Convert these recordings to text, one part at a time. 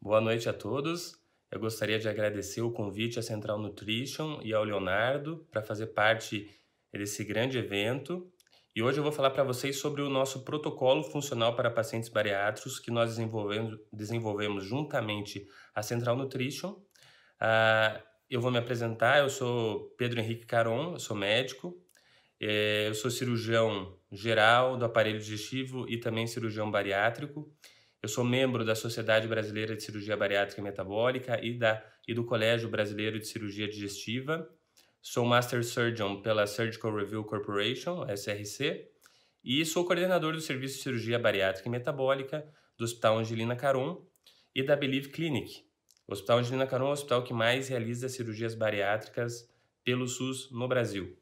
Boa noite a todos. Eu gostaria de agradecer o convite à Central Nutrition e ao Leonardo para fazer parte desse grande evento. E hoje eu vou falar para vocês sobre o nosso protocolo funcional para pacientes bariátricos que nós desenvolvemos, desenvolvemos juntamente à Central Nutrition. Uh, eu vou me apresentar, eu sou Pedro Henrique Caron, eu sou médico, eh, eu sou cirurgião geral do aparelho digestivo e também cirurgião bariátrico. Eu sou membro da Sociedade Brasileira de Cirurgia Bariátrica e Metabólica e, da, e do Colégio Brasileiro de Cirurgia Digestiva. Sou Master Surgeon pela Surgical Review Corporation, SRC, e sou coordenador do Serviço de Cirurgia Bariátrica e Metabólica do Hospital Angelina Caron e da Believe Clinic. O Hospital Angelina Caron é o hospital que mais realiza cirurgias bariátricas pelo SUS no Brasil.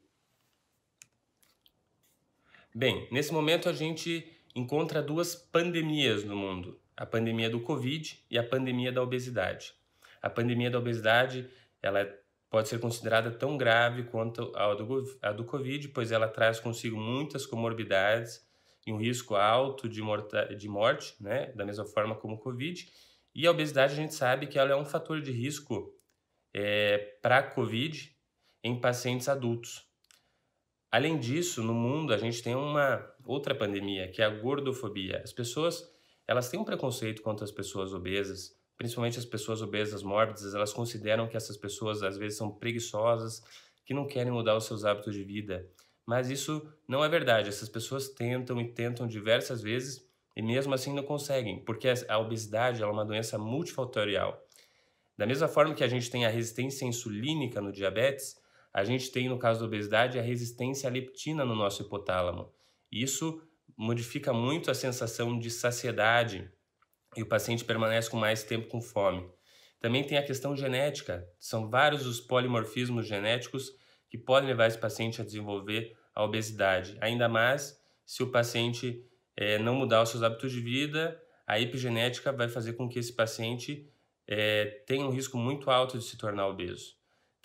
Bem, nesse momento a gente encontra duas pandemias no mundo: a pandemia do Covid e a pandemia da obesidade. A pandemia da obesidade ela pode ser considerada tão grave quanto a do, Covid, pois ela traz consigo muitas comorbidades e um risco alto de, morta, de morte, né? da mesma forma como o Covid. E a obesidade a gente sabe que ela é um fator de risco é, eh, para a Covid em pacientes adultos. Além disso, no mundo a gente tem uma outra pandemia, que é a gordofobia. As pessoas, elas têm um preconceito contra as pessoas obesas, principalmente as pessoas obesas mórbidas, elas consideram que essas pessoas às vezes são preguiçosas, que não querem mudar os seus hábitos de vida. Mas isso não é verdade. Essas pessoas tentam e tentam diversas vezes e mesmo assim não conseguem, porque a obesidade é uma doença multifatorial. Da mesma forma que a gente tem a resistência insulínica no diabetes, a gente tem, no caso da obesidade, a resistência à leptina no nosso hipotálamo. Isso modifica muito a sensação de saciedade e o paciente permanece com mais tempo com fome. Também tem a questão genética. São vários os polimorfismos genéticos que podem levar esse paciente a desenvolver a obesidade. Ainda mais se o paciente é, não mudar os seus hábitos de vida, a epigenética vai fazer com que esse paciente é, tenha um risco muito alto de se tornar obeso.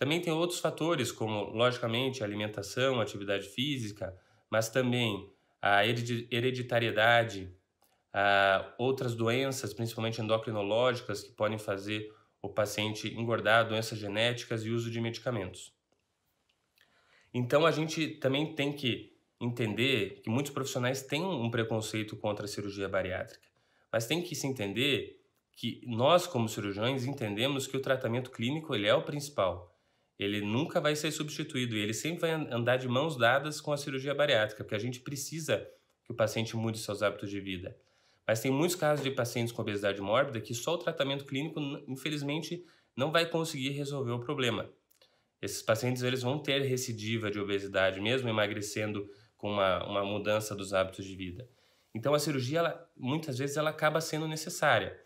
Também tem outros fatores, como, logicamente, alimentação, atividade física, mas também a hereditariedade, a outras doenças, principalmente endocrinológicas, que podem fazer o paciente engordar, doenças genéticas e uso de medicamentos. Então, a gente também tem que entender que muitos profissionais têm um preconceito contra a cirurgia bariátrica, mas tem que se entender que nós, como cirurgiões, entendemos que o tratamento clínico ele é o principal ele nunca vai ser substituído e ele sempre vai andar de mãos dadas com a cirurgia bariátrica, porque a gente precisa que o paciente mude seus hábitos de vida. Mas tem muitos casos de pacientes com obesidade mórbida que só o tratamento clínico, infelizmente, não vai conseguir resolver o problema. Esses pacientes eles vão ter recidiva de obesidade, mesmo emagrecendo com uma, uma mudança dos hábitos de vida. Então a cirurgia, ela, muitas vezes, ela acaba sendo necessária,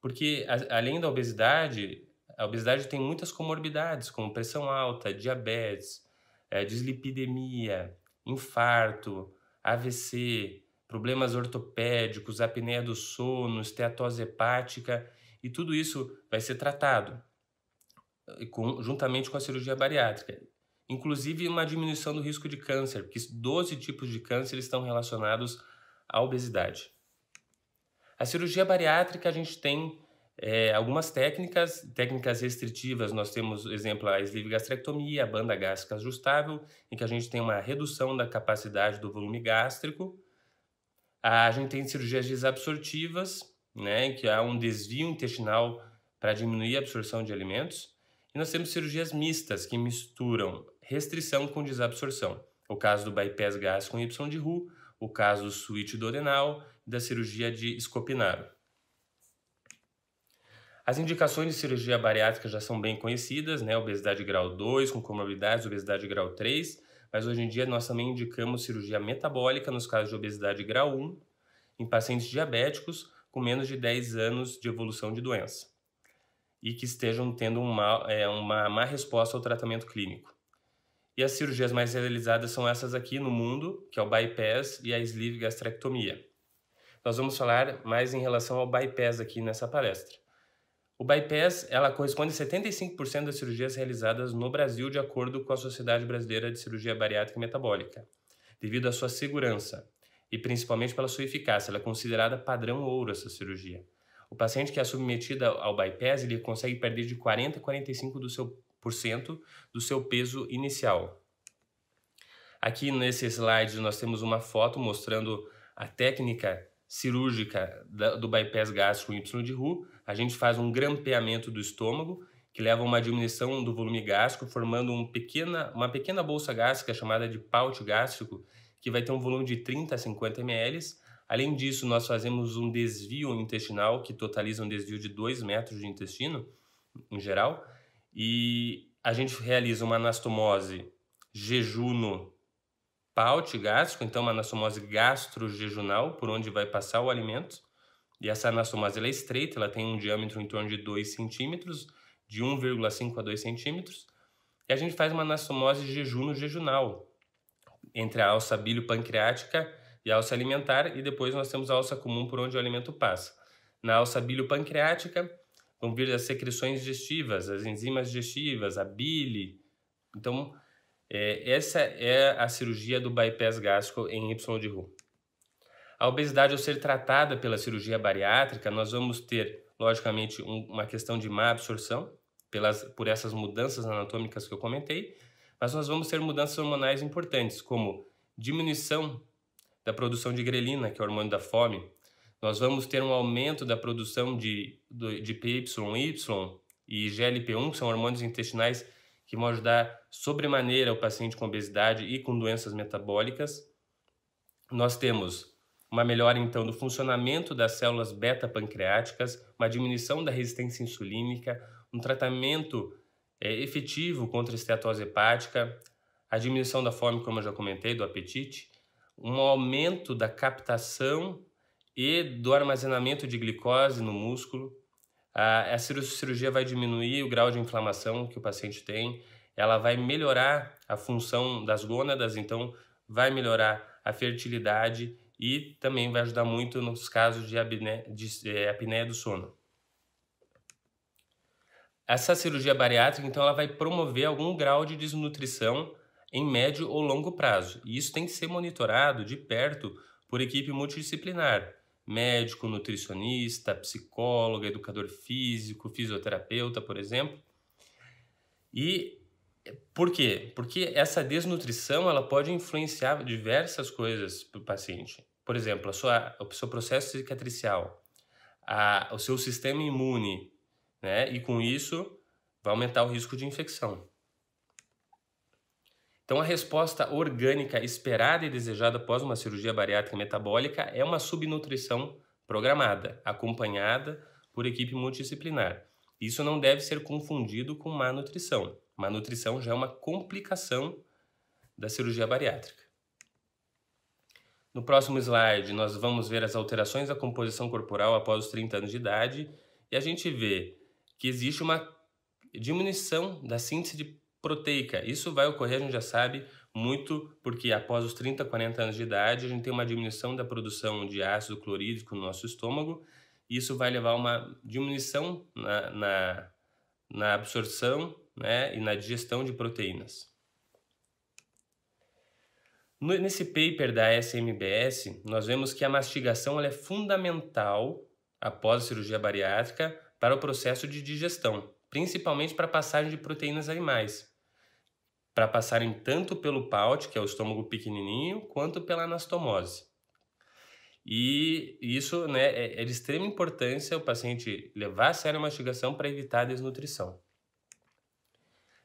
porque a, além da obesidade, a obesidade tem muitas comorbidades, como pressão alta, diabetes, é, dislipidemia, infarto, AVC, problemas ortopédicos, apneia do sono, esteatose hepática, e tudo isso vai ser tratado com, juntamente com a cirurgia bariátrica. Inclusive uma diminuição do risco de câncer, porque 12 tipos de câncer estão relacionados à obesidade. A cirurgia bariátrica a gente tem é, algumas técnicas, técnicas restritivas, nós temos, exemplo, a sleeve gastrectomia, a banda gástrica ajustável, em que a gente tem uma redução da capacidade do volume gástrico. A gente tem cirurgias desabsortivas, né, em que há um desvio intestinal para diminuir a absorção de alimentos. E nós temos cirurgias mistas, que misturam restrição com desabsorção. O caso do bypass gástrico com Y de RU, o caso do switch do e da cirurgia de escopinaro. As indicações de cirurgia bariátrica já são bem conhecidas, né? Obesidade grau 2, com comorbidades, obesidade grau 3, mas hoje em dia nós também indicamos cirurgia metabólica nos casos de obesidade grau 1 em pacientes diabéticos com menos de 10 anos de evolução de doença e que estejam tendo uma, é, uma má resposta ao tratamento clínico. E as cirurgias mais realizadas são essas aqui no mundo, que é o bypass e a sleeve gastrectomia. Nós vamos falar mais em relação ao bypass aqui nessa palestra. O bypass ela corresponde a 75% das cirurgias realizadas no Brasil, de acordo com a Sociedade Brasileira de Cirurgia Bariátrica e Metabólica, devido à sua segurança e principalmente pela sua eficácia. Ela é considerada padrão ouro essa cirurgia. O paciente que é submetido ao bypass ele consegue perder de 40 a 45 do seu, por cento do seu peso inicial. Aqui nesse slide nós temos uma foto mostrando a técnica cirúrgica do bypass gástrico Y de Ru, a gente faz um grampeamento do estômago, que leva a uma diminuição do volume gástrico, formando um pequena, uma pequena bolsa gástrica chamada de paute gástrico, que vai ter um volume de 30 a 50 ml. Além disso, nós fazemos um desvio intestinal, que totaliza um desvio de 2 metros de intestino, em geral, e a gente realiza uma anastomose jejuno paute gástrico, então uma anastomose gastro-jejunal, por onde vai passar o alimento, e essa anastomose ela é estreita, ela tem um diâmetro em torno de 2 centímetros, de 1,5 a 2 centímetros. E a gente faz uma anastomose jejuno-jejunal, entre a alça biliopancreática e a alça alimentar, e depois nós temos a alça comum por onde o alimento passa. Na alça biliopancreática vão vir as secreções digestivas, as enzimas digestivas, a bile. Então, é, essa é a cirurgia do bypass gástrico em Y de Roux. A obesidade, ao ser tratada pela cirurgia bariátrica, nós vamos ter, logicamente, um, uma questão de má absorção pelas, por essas mudanças anatômicas que eu comentei, mas nós vamos ter mudanças hormonais importantes, como diminuição da produção de grelina, que é o hormônio da fome, nós vamos ter um aumento da produção de, de PYY e GLP-1, que são hormônios intestinais que vão ajudar sobremaneira o paciente com obesidade e com doenças metabólicas. Nós temos uma melhora então do funcionamento das células beta-pancreáticas, uma diminuição da resistência insulínica, um tratamento é, efetivo contra a esteatose hepática, a diminuição da fome, como eu já comentei, do apetite, um aumento da captação e do armazenamento de glicose no músculo. A, a cirurgia vai diminuir o grau de inflamação que o paciente tem, ela vai melhorar a função das gônadas, então vai melhorar a fertilidade e também vai ajudar muito nos casos de apneia, de, é, apneia do sono. Essa cirurgia bariátrica, então, ela vai promover algum grau de desnutrição em médio ou longo prazo. E isso tem que ser monitorado de perto por equipe multidisciplinar: médico, nutricionista, psicóloga, educador físico, fisioterapeuta, por exemplo. E por quê? Porque essa desnutrição ela pode influenciar diversas coisas para o paciente por exemplo, a sua, o seu processo cicatricial, a, o seu sistema imune, né? E com isso vai aumentar o risco de infecção. Então, a resposta orgânica esperada e desejada após uma cirurgia bariátrica metabólica é uma subnutrição programada, acompanhada por equipe multidisciplinar. Isso não deve ser confundido com má nutrição. Má nutrição já é uma complicação da cirurgia bariátrica. No próximo slide, nós vamos ver as alterações da composição corporal após os 30 anos de idade e a gente vê que existe uma diminuição da síntese de proteica. Isso vai ocorrer, a gente já sabe, muito porque após os 30, 40 anos de idade, a gente tem uma diminuição da produção de ácido clorídrico no nosso estômago e isso vai levar a uma diminuição na, na, na absorção né, e na digestão de proteínas. Nesse paper da SMBS, nós vemos que a mastigação é fundamental após a cirurgia bariátrica para o processo de digestão, principalmente para a passagem de proteínas animais, para passarem tanto pelo PAUT, que é o estômago pequenininho, quanto pela anastomose. E isso né, é, é de extrema importância o paciente levar a sério a mastigação para evitar a desnutrição.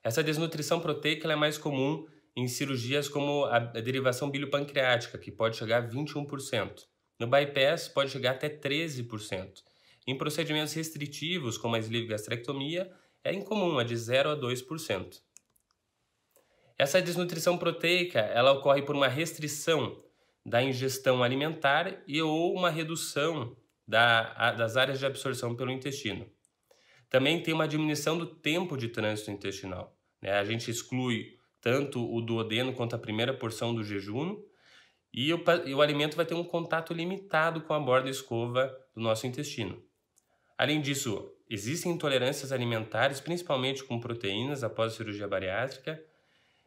Essa desnutrição proteica é mais comum em cirurgias como a, derivação biliopancreática, que pode chegar a 21%. No bypass, pode chegar até 13%. Em procedimentos restritivos, como a gastrectomia é incomum, é de 0 a 2%. Essa desnutrição proteica, ela ocorre por uma restrição da ingestão alimentar e ou uma redução da, a, das áreas de absorção pelo intestino. Também tem uma diminuição do tempo de trânsito intestinal. Né? A gente exclui tanto o duodeno quanto a primeira porção do jejum, e o, e o alimento vai ter um contato limitado com a borda escova do nosso intestino. Além disso, existem intolerâncias alimentares, principalmente com proteínas após a cirurgia bariátrica,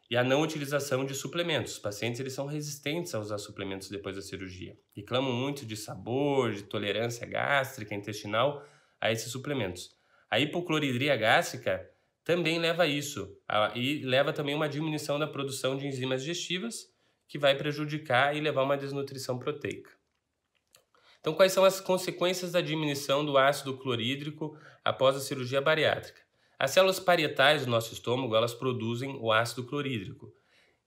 e a não utilização de suplementos. Os pacientes eles são resistentes a usar suplementos depois da cirurgia. Reclamam muito de sabor, de tolerância gástrica, intestinal a esses suplementos. A hipocloridria gástrica também leva a isso, e leva também uma diminuição da produção de enzimas digestivas, que vai prejudicar e levar a uma desnutrição proteica. Então, quais são as consequências da diminuição do ácido clorídrico após a cirurgia bariátrica? As células parietais do nosso estômago, elas produzem o ácido clorídrico.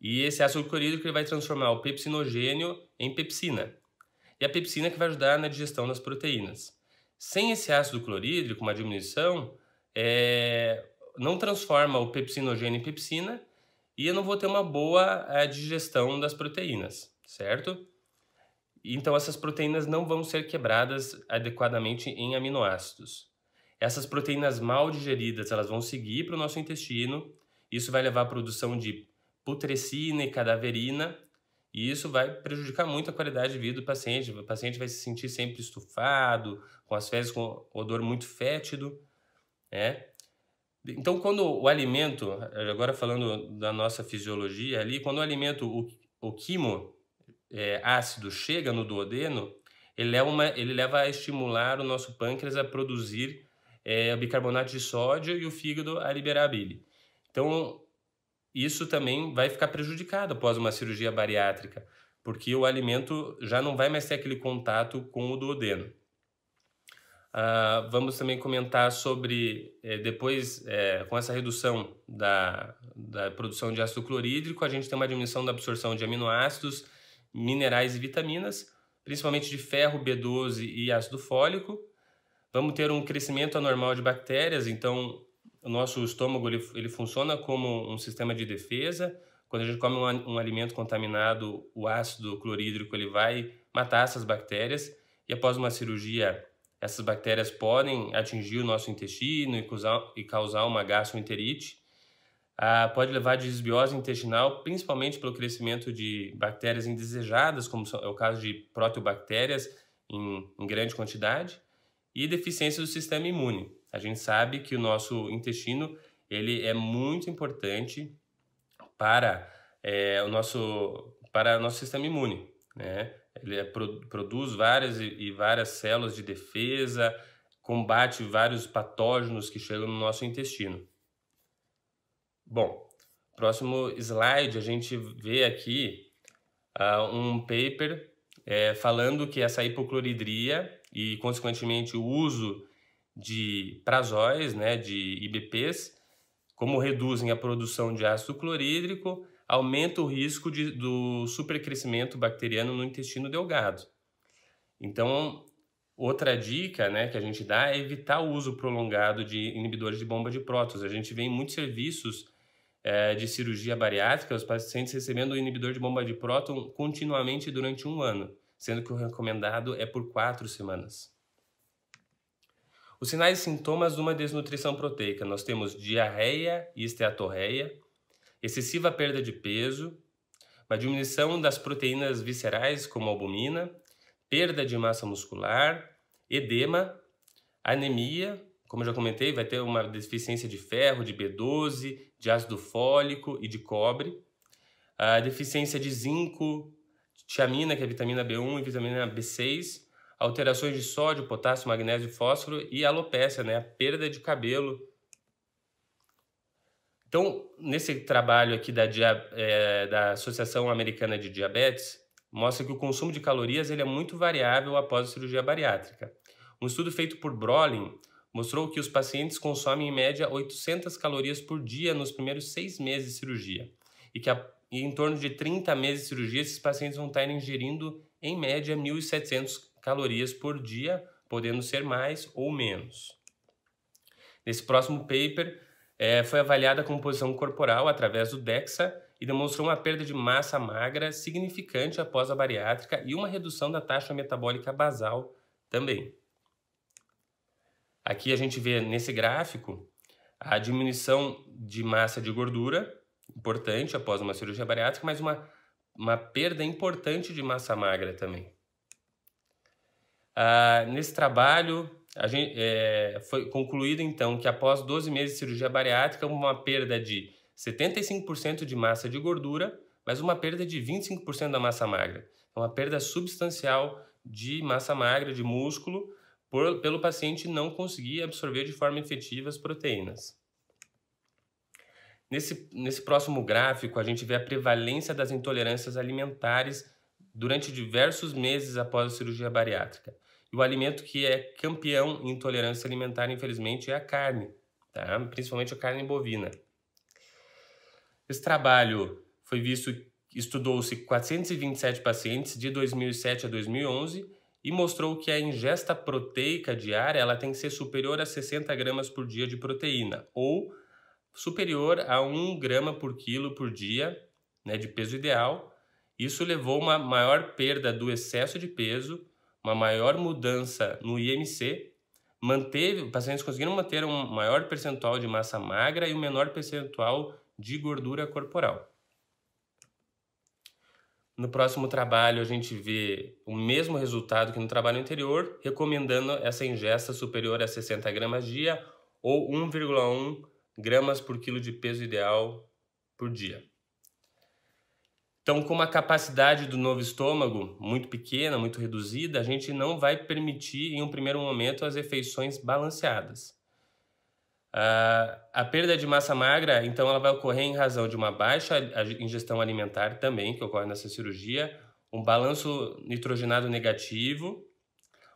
E esse ácido clorídrico ele vai transformar o pepsinogênio em pepsina. E a pepsina que vai ajudar na digestão das proteínas. Sem esse ácido clorídrico, uma diminuição, é, não transforma o pepsinogênio em pepsina e eu não vou ter uma boa é, digestão das proteínas, certo? Então essas proteínas não vão ser quebradas adequadamente em aminoácidos. Essas proteínas mal digeridas, elas vão seguir para o nosso intestino. Isso vai levar à produção de putrescina e cadaverina, e isso vai prejudicar muito a qualidade de vida do paciente. O paciente vai se sentir sempre estufado, com as fezes com odor muito fétido, né? Então, quando o alimento, agora falando da nossa fisiologia ali, quando o alimento, o, o quimo é, ácido chega no duodeno, ele, uma, ele leva a estimular o nosso pâncreas a produzir é, bicarbonato de sódio e o fígado a liberar a bile. Então, isso também vai ficar prejudicado após uma cirurgia bariátrica, porque o alimento já não vai mais ter aquele contato com o duodeno. Uh, vamos também comentar sobre, eh, depois, eh, com essa redução da, da produção de ácido clorídrico, a gente tem uma diminuição da absorção de aminoácidos, minerais e vitaminas, principalmente de ferro, B12 e ácido fólico. Vamos ter um crescimento anormal de bactérias, então o nosso estômago ele, ele funciona como um sistema de defesa. Quando a gente come um, um alimento contaminado, o ácido clorídrico ele vai matar essas bactérias e após uma cirurgia essas bactérias podem atingir o nosso intestino e causar, e causar uma gastroenterite. Ah, pode levar a desbiose intestinal, principalmente pelo crescimento de bactérias indesejadas, como é o caso de proteobactérias em, em grande quantidade, e deficiência do sistema imune. A gente sabe que o nosso intestino ele é muito importante para é, o nosso para o nosso sistema imune, né? ele é produz várias e, e várias células de defesa, combate vários patógenos que chegam no nosso intestino. Bom, próximo slide a gente vê aqui uh, um paper é, falando que essa hipocloridria e, consequentemente, o uso de prazóis, né, de IBPs, como reduzem a produção de ácido clorídrico aumenta o risco de, do supercrescimento bacteriano no intestino delgado. Então, outra dica né, que a gente dá é evitar o uso prolongado de inibidores de bomba de prótons. A gente vê em muitos serviços é, de cirurgia bariátrica os pacientes recebendo o inibidor de bomba de próton continuamente durante um ano, sendo que o recomendado é por quatro semanas. Os sinais e sintomas de uma desnutrição proteica, nós temos diarreia e esteatorreia, excessiva perda de peso, uma diminuição das proteínas viscerais, como albumina, perda de massa muscular, edema, anemia, como eu já comentei, vai ter uma deficiência de ferro, de B12, de ácido fólico e de cobre, a deficiência de zinco, tiamina, que é vitamina B1 e vitamina B6, alterações de sódio, potássio, magnésio e fósforo e alopecia, né, a perda de cabelo então, nesse trabalho aqui da, é, da Associação Americana de Diabetes, mostra que o consumo de calorias ele é muito variável após a cirurgia bariátrica. Um estudo feito por Brolin mostrou que os pacientes consomem em média 800 calorias por dia nos primeiros seis meses de cirurgia e que a, e em torno de 30 meses de cirurgia esses pacientes vão estar ingerindo em média 1.700 calorias por dia, podendo ser mais ou menos. Nesse próximo paper, é, foi avaliada a composição corporal através do DEXA e demonstrou uma perda de massa magra significante após a bariátrica e uma redução da taxa metabólica basal também. Aqui a gente vê nesse gráfico a diminuição de massa de gordura, importante após uma cirurgia bariátrica, mas uma, uma perda importante de massa magra também. Ah, nesse trabalho, a gente, é, foi concluído então que após 12 meses de cirurgia bariátrica, uma perda de 75% de massa de gordura, mas uma perda de 25% da massa magra. Uma perda substancial de massa magra, de músculo, por, pelo paciente não conseguir absorver de forma efetiva as proteínas. Nesse, nesse próximo gráfico, a gente vê a prevalência das intolerâncias alimentares durante diversos meses após a cirurgia bariátrica o alimento que é campeão em intolerância alimentar, infelizmente, é a carne, tá? principalmente a carne bovina. Esse trabalho foi visto, estudou-se 427 pacientes de 2007 a 2011 e mostrou que a ingesta proteica diária ela tem que ser superior a 60 gramas por dia de proteína ou superior a 1 grama por quilo por dia né, de peso ideal. Isso levou a uma maior perda do excesso de peso uma maior mudança no IMC, manteve, pacientes conseguiram manter um maior percentual de massa magra e um menor percentual de gordura corporal. No próximo trabalho, a gente vê o mesmo resultado que no trabalho anterior, recomendando essa ingesta superior a 60 gramas dia ou 1,1 gramas por quilo de peso ideal por dia. Então, com uma capacidade do novo estômago muito pequena, muito reduzida, a gente não vai permitir, em um primeiro momento, as refeições balanceadas. Uh, a perda de massa magra, então, ela vai ocorrer em razão de uma baixa ingestão alimentar também, que ocorre nessa cirurgia, um balanço nitrogenado negativo,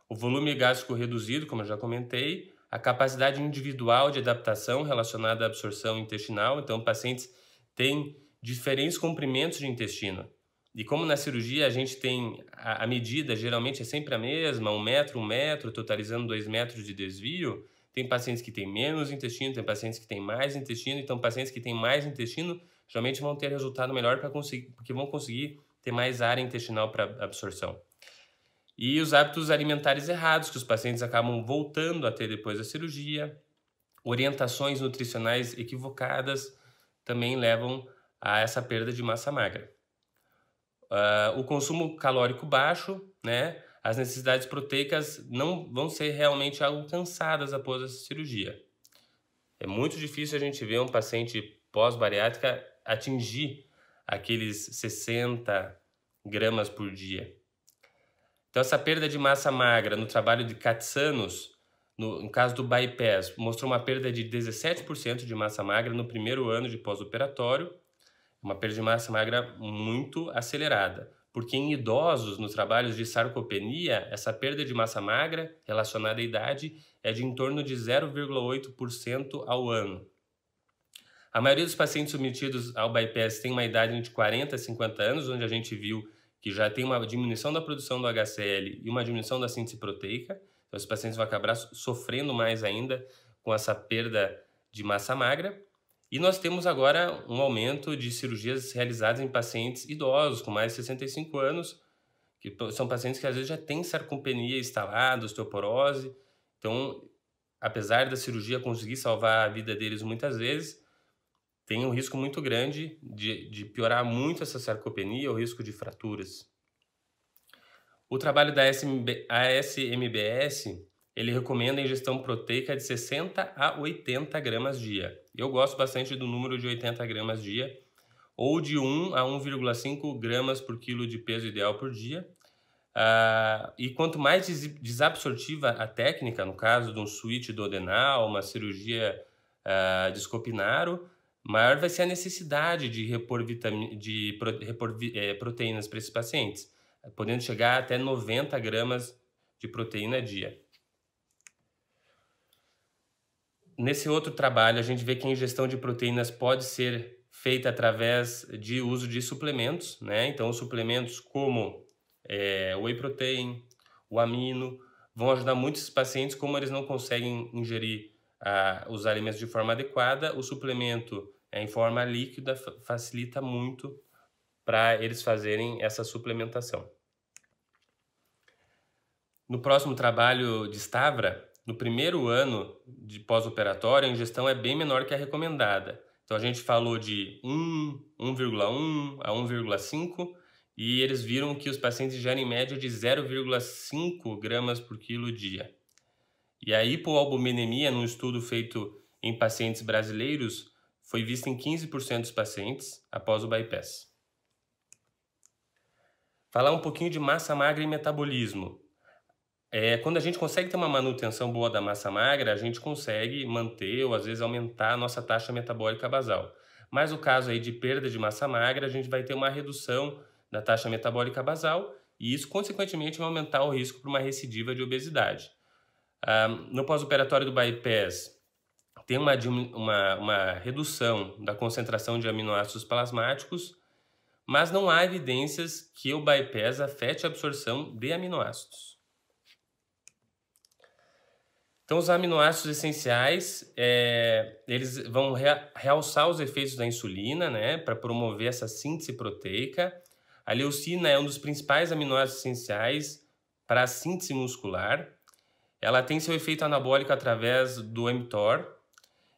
o volume gástrico reduzido, como eu já comentei, a capacidade individual de adaptação relacionada à absorção intestinal. Então, pacientes têm diferentes comprimentos de intestino. E como na cirurgia a gente tem a, a, medida, geralmente é sempre a mesma, um metro, um metro, totalizando dois metros de desvio, tem pacientes que têm menos intestino, tem pacientes que têm mais intestino, então pacientes que têm mais intestino geralmente vão ter resultado melhor para conseguir, porque vão conseguir ter mais área intestinal para absorção. E os hábitos alimentares errados que os pacientes acabam voltando a ter depois da cirurgia, orientações nutricionais equivocadas também levam a essa perda de massa magra. Uh, o consumo calórico baixo, né? As necessidades proteicas não vão ser realmente alcançadas após essa cirurgia. É muito difícil a gente ver um paciente pós-bariátrica atingir aqueles 60 gramas por dia. Então, essa perda de massa magra no trabalho de Katsanos, no, no caso do bypass, mostrou uma perda de 17% de massa magra no primeiro ano de pós-operatório uma perda de massa magra muito acelerada. Porque em idosos, nos trabalhos de sarcopenia, essa perda de massa magra relacionada à idade é de em torno de 0,8% ao ano. A maioria dos pacientes submetidos ao bypass tem uma idade entre 40 e 50 anos, onde a gente viu que já tem uma diminuição da produção do HCl e uma diminuição da síntese proteica. Então, os pacientes vão acabar sofrendo mais ainda com essa perda de massa magra. E nós temos agora um aumento de cirurgias realizadas em pacientes idosos com mais de 65 anos, que são pacientes que às vezes já têm sarcopenia instalada, osteoporose. Então, apesar da cirurgia conseguir salvar a vida deles muitas vezes, tem um risco muito grande de, de piorar muito essa sarcopenia, o risco de fraturas. O trabalho da SMB, ASMBS, ele recomenda a ingestão proteica de 60 a 80 gramas dia. Eu gosto bastante do número de 80 gramas dia, ou de 1 a 1,5 gramas por quilo de peso ideal por dia. Ah, e quanto mais desabsortiva a técnica, no caso de um switch do Odenal, uma cirurgia ah, de scopinaro, maior vai ser a necessidade de repor, de pro, repor eh, proteínas para esses pacientes, podendo chegar até 90 gramas de proteína dia. Nesse outro trabalho, a gente vê que a ingestão de proteínas pode ser feita através de uso de suplementos, né? Então, suplementos como é, whey protein, o amino, vão ajudar muitos pacientes, como eles não conseguem ingerir ah, os alimentos de forma adequada, o suplemento é, em forma líquida facilita muito para eles fazerem essa suplementação. No próximo trabalho de Stavra, no primeiro ano de pós-operatório, a ingestão é bem menor que a recomendada. Então a gente falou de 1, 1,1 a 1,5 e eles viram que os pacientes geram em média de 0,5 gramas por quilo dia. E a hipoalbuminemia, num estudo feito em pacientes brasileiros, foi vista em 15% dos pacientes após o bypass. Falar um pouquinho de massa magra e metabolismo. É, quando a gente consegue ter uma manutenção boa da massa magra, a gente consegue manter ou às vezes aumentar a nossa taxa metabólica basal. Mas o caso aí de perda de massa magra, a gente vai ter uma redução da taxa metabólica basal e isso, consequentemente, vai aumentar o risco para uma recidiva de obesidade. Ah, no pós-operatório do bypass, tem uma, uma, uma, redução da concentração de aminoácidos plasmáticos, mas não há evidências que o bypass afete a absorção de aminoácidos. Então, os aminoácidos essenciais, é, eles vão rea, realçar os efeitos da insulina, né, para promover essa síntese proteica. A leucina é um dos principais aminoácidos essenciais para a síntese muscular. Ela tem seu efeito anabólico através do mTOR.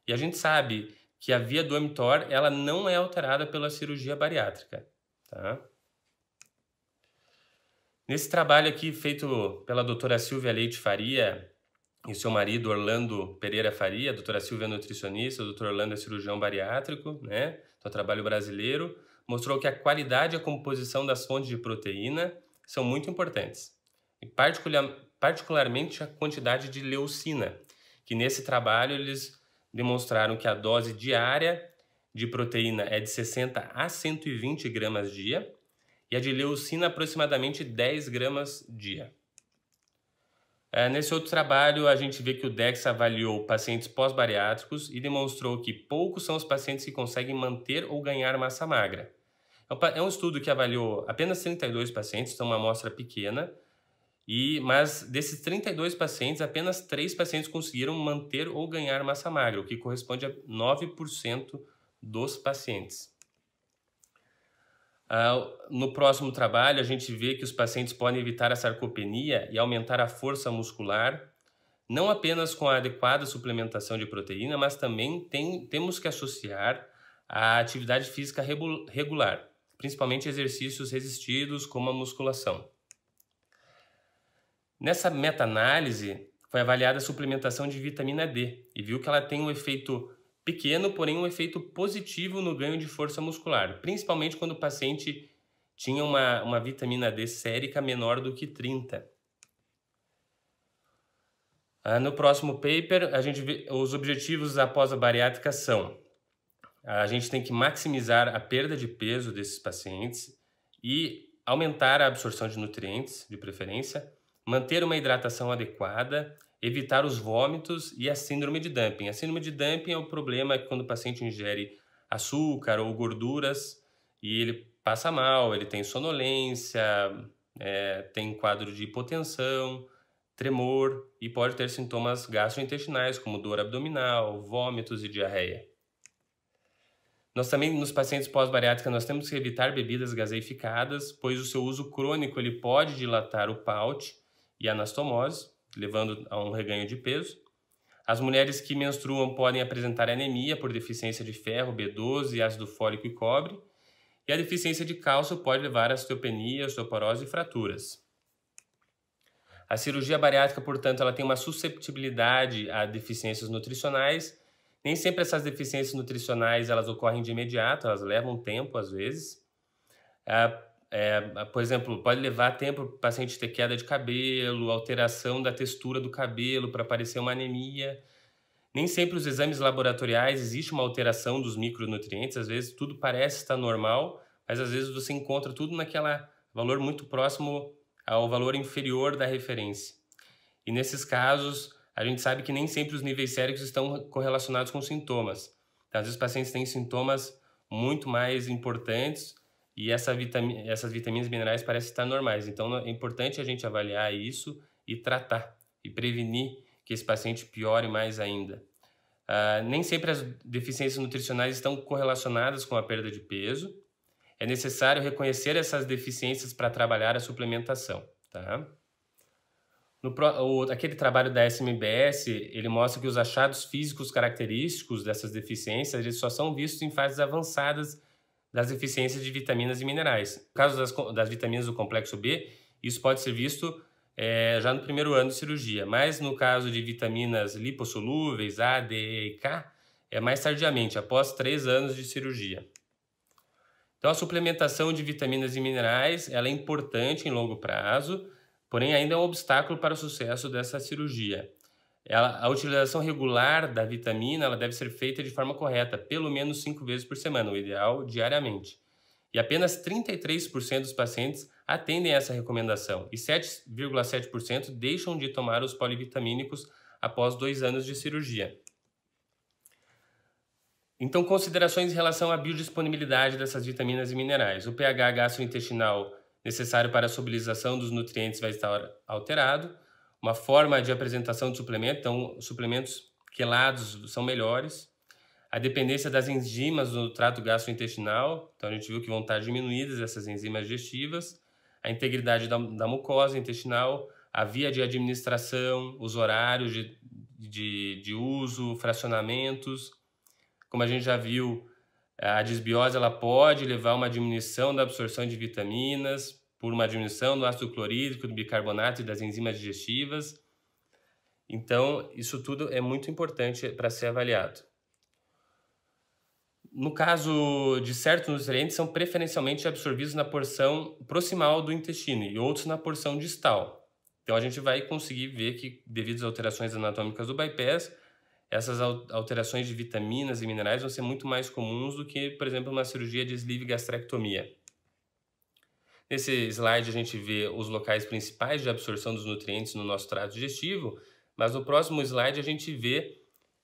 E a gente sabe que a via do mTOR, ela não é alterada pela cirurgia bariátrica, tá? Nesse trabalho aqui feito pela doutora Silvia Leite Faria, e seu marido Orlando Pereira Faria, a doutora Silvia é nutricionista, o doutor Orlando é cirurgião bariátrico, né, do então, trabalho brasileiro, mostrou que a qualidade e a composição das fontes de proteína são muito importantes, e particular, particularmente a quantidade de leucina, que nesse trabalho eles demonstraram que a dose diária de proteína é de 60 a 120 gramas dia e a de leucina aproximadamente 10 gramas dia. É, nesse outro trabalho, a gente vê que o DEX avaliou pacientes pós-bariátricos e demonstrou que poucos são os pacientes que conseguem manter ou ganhar massa magra. É um é estudo que avaliou apenas 32 pacientes, então uma amostra pequena, e mas desses 32 pacientes, apenas 3 pacientes conseguiram manter ou ganhar massa magra, o que corresponde a 9% dos pacientes. Uh, no próximo trabalho, a gente vê que os pacientes podem evitar a sarcopenia e aumentar a força muscular, não apenas com a adequada suplementação de proteína, mas também tem, temos que associar a atividade física regular, principalmente exercícios resistidos, como a musculação. Nessa meta-análise, foi avaliada a suplementação de vitamina D e viu que ela tem um efeito pequeno, porém um efeito positivo no ganho de força muscular, principalmente quando o paciente tinha uma, uma vitamina D sérica menor do que 30. Ah, no próximo paper, a gente vê, os objetivos após a bariátrica são: a gente tem que maximizar a perda de peso desses pacientes e aumentar a absorção de nutrientes, de preferência, manter uma hidratação adequada evitar os vômitos e a síndrome de dumping. A síndrome de dumping é o problema que quando o paciente ingere açúcar ou gorduras e ele passa mal, ele tem sonolência, é, tem quadro de hipotensão, tremor e pode ter sintomas gastrointestinais como dor abdominal, vômitos e diarreia. Nós também, nos pacientes pós bariátricos nós temos que evitar bebidas gaseificadas, pois o seu uso crônico ele pode dilatar o PAUT e anastomose, levando a um reganho de peso. As mulheres que menstruam podem apresentar anemia por deficiência de ferro, B12, ácido fólico e cobre. E a deficiência de cálcio pode levar a osteopenia, osteoporose e fraturas. A cirurgia bariátrica, portanto, ela tem uma susceptibilidade a deficiências nutricionais. Nem sempre essas deficiências nutricionais elas ocorrem de imediato, elas levam tempo às vezes. Ah, é, por exemplo, pode levar tempo para o paciente ter queda de cabelo, alteração da textura do cabelo para aparecer uma anemia. Nem sempre os exames laboratoriais existe uma alteração dos micronutrientes, às vezes tudo parece estar normal, mas às vezes você encontra tudo naquela valor muito próximo ao valor inferior da referência. E nesses casos, a gente sabe que nem sempre os níveis séricos estão correlacionados com sintomas. Então, às vezes os pacientes têm sintomas muito mais importantes e essa vitamina, essas vitaminas e minerais parecem estar normais. Então é importante a gente avaliar isso e tratar e prevenir que esse paciente piore mais ainda. Ah, nem sempre as deficiências nutricionais estão correlacionadas com a perda de peso. É necessário reconhecer essas deficiências para trabalhar a suplementação. Tá? No, o, aquele trabalho da SMBS, ele mostra que os achados físicos característicos dessas deficiências eles só são vistos em fases avançadas das deficiências de vitaminas e minerais. No caso das, das vitaminas do complexo B, isso pode ser visto é, já no primeiro ano de cirurgia, mas no caso de vitaminas lipossolúveis, A, D e K, é mais tardiamente, após três anos de cirurgia. Então, a suplementação de vitaminas e minerais ela é importante em longo prazo, porém ainda é um obstáculo para o sucesso dessa cirurgia. Ela, a utilização regular da vitamina ela deve ser feita de forma correta, pelo menos cinco vezes por semana, o ideal diariamente. E apenas 33% dos pacientes atendem a essa recomendação e 7,7% deixam de tomar os polivitamínicos após dois anos de cirurgia. Então, considerações em relação à biodisponibilidade dessas vitaminas e minerais. O pH gastrointestinal necessário para a solubilização dos nutrientes vai estar alterado uma forma de apresentação de suplemento, então suplementos quelados são melhores. A dependência das enzimas no trato gastrointestinal, então a gente viu que vão estar diminuídas essas enzimas digestivas. A integridade da, da mucosa intestinal, a via de administração, os horários de, de, de uso, fracionamentos. Como a gente já viu, a desbiose ela pode levar a uma diminuição da absorção de vitaminas, por uma diminuição do ácido clorídrico, do bicarbonato e das enzimas digestivas. Então, isso tudo é muito importante para ser avaliado. No caso de certos nutrientes, são preferencialmente absorvidos na porção proximal do intestino e outros na porção distal. Então, a gente vai conseguir ver que, devido às alterações anatômicas do bypass, essas alterações de vitaminas e minerais vão ser muito mais comuns do que, por exemplo, uma cirurgia de sleeve gastrectomia. Nesse slide a gente vê os locais principais de absorção dos nutrientes no nosso trato digestivo, mas no próximo slide a gente vê,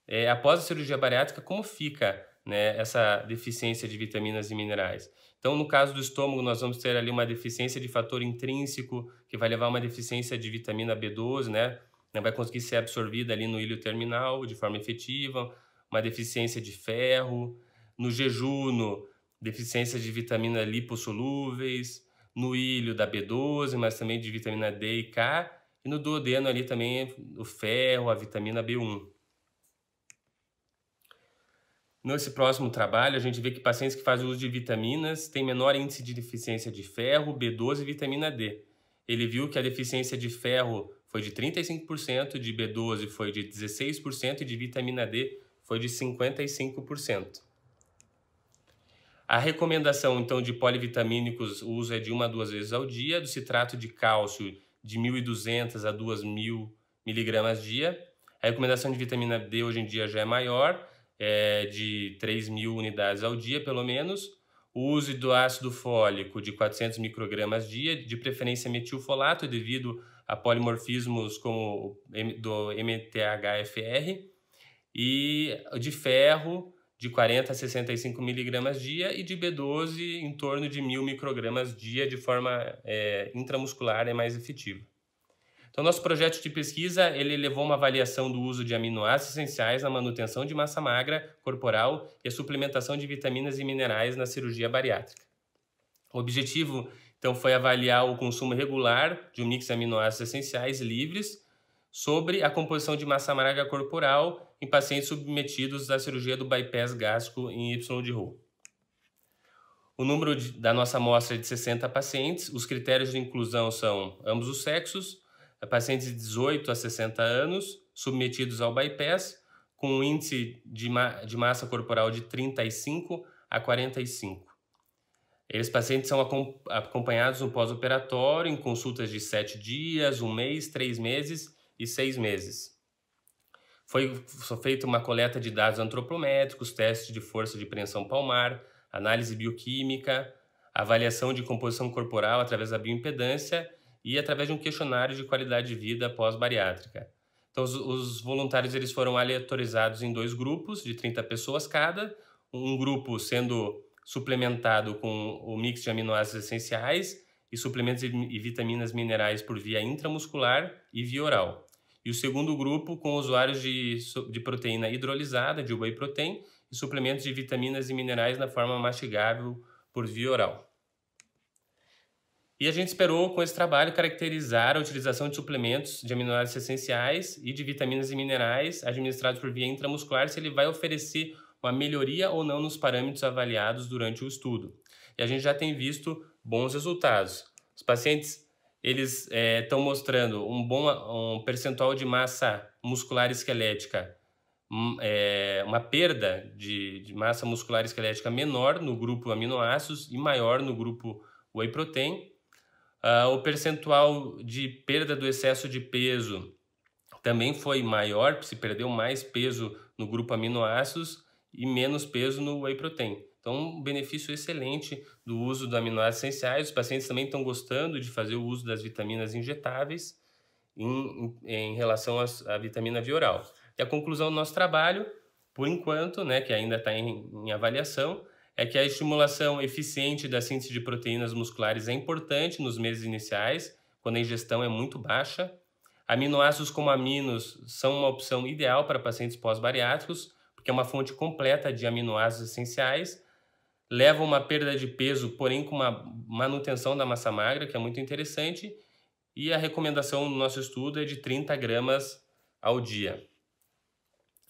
é, após a cirurgia bariátrica, como fica né, essa deficiência de vitaminas e minerais. Então, no caso do estômago, nós vamos ter ali uma deficiência de fator intrínseco, que vai levar a uma deficiência de vitamina B12, né? Não né, vai conseguir ser absorvida ali no ilho terminal de forma efetiva, uma deficiência de ferro, no jejuno, deficiência de vitamina lipossolúveis, no ilho da B12, mas também de vitamina D e K, e no duodeno ali também o ferro, a vitamina B1. Nesse próximo trabalho, a gente vê que pacientes que fazem uso de vitaminas têm menor índice de deficiência de ferro, B12 e vitamina D. Ele viu que a deficiência de ferro foi de 35%, de B12 foi de 16% e de vitamina D foi de 55%. A recomendação, então, de polivitamínicos, o uso é de uma a duas vezes ao dia, do citrato de cálcio de 1.200 a 2.000 miligramas dia. A recomendação de vitamina D hoje em dia já é maior, é de 3.000 unidades ao dia, pelo menos. O uso do ácido fólico de 400 microgramas dia, de preferência metilfolato, devido a polimorfismos como do MTHFR. E de ferro, de 40 a 65 miligramas dia e de B12 em torno de mil microgramas dia de forma é, intramuscular é mais efetiva. Então, nosso projeto de pesquisa ele levou uma avaliação do uso de aminoácidos essenciais na manutenção de massa magra corporal e a suplementação de vitaminas e minerais na cirurgia bariátrica. O objetivo, então, foi avaliar o consumo regular de um mix de aminoácidos essenciais livres sobre a composição de massa magra corporal em pacientes submetidos à cirurgia do bypass gástrico em Y de Roux. O número de, da nossa amostra é de 60 pacientes. Os critérios de inclusão são ambos os sexos, é pacientes de 18 a 60 anos, submetidos ao bypass, com um índice de, ma de massa corporal de 35 a 45. Esses pacientes são acompanhados no pós-operatório em consultas de 7 dias, 1 mês, 3 meses e 6 meses. Foi feita uma coleta de dados antropométricos, teste de força de preensão palmar, análise bioquímica, avaliação de composição corporal através da bioimpedância e através de um questionário de qualidade de vida pós-bariátrica. Então, os, os, voluntários eles foram aleatorizados em dois grupos de 30 pessoas cada, um grupo sendo suplementado com o mix de aminoácidos essenciais e suplementos e, e vitaminas minerais por via intramuscular e via oral. E o segundo grupo com usuários de, de proteína hidrolisada, de whey protein, e suplementos de vitaminas e minerais na forma mastigável por via oral. E a gente esperou, com esse trabalho, caracterizar a utilização de suplementos de aminoácidos essenciais e de vitaminas e minerais administrados por via intramuscular, se ele vai oferecer uma melhoria ou não nos parâmetros avaliados durante o estudo. E a gente já tem visto bons resultados. Os pacientes eles estão é, mostrando um bom um percentual de massa muscular esquelética, hum, é, uma perda de, de, massa muscular esquelética menor no grupo aminoácidos e maior no grupo whey protein. Uh, o percentual de perda do excesso de peso também foi maior, se perdeu mais peso no grupo aminoácidos e menos peso no whey protein. Então, um benefício excelente do uso do aminoácidos essenciais. Os pacientes também estão gostando de fazer o uso das vitaminas injetáveis em, em, relação à vitamina via oral. E a conclusão do nosso trabalho, por enquanto, né, que ainda está em, em avaliação, é que a estimulação eficiente da síntese de proteínas musculares é importante nos meses iniciais, quando a ingestão é muito baixa. Aminoácidos como aminos são uma opção ideal para pacientes pós-bariátricos, porque é uma fonte completa de aminoácidos essenciais leva uma perda de peso, porém com uma manutenção da massa magra, que é muito interessante, e a recomendação do nosso estudo é de 30 gramas ao dia.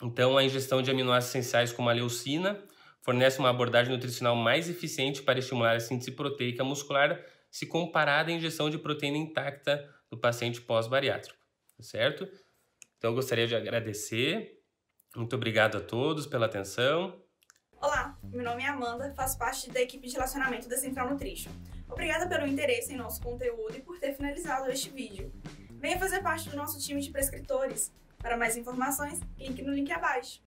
Então, a ingestão de aminoácidos essenciais como a leucina fornece uma abordagem nutricional mais eficiente para estimular a síntese proteica muscular se comparada à ingestão de proteína intacta do paciente pós-bariátrico, tá certo? Então, eu gostaria de agradecer. Muito obrigado a todos pela atenção. Olá, meu nome é Amanda, faço parte da equipe de relacionamento da Central Nutrition. Obrigada pelo interesse em nosso conteúdo e por ter finalizado este vídeo. Venha fazer parte do nosso time de prescritores. Para mais informações, clique no link abaixo.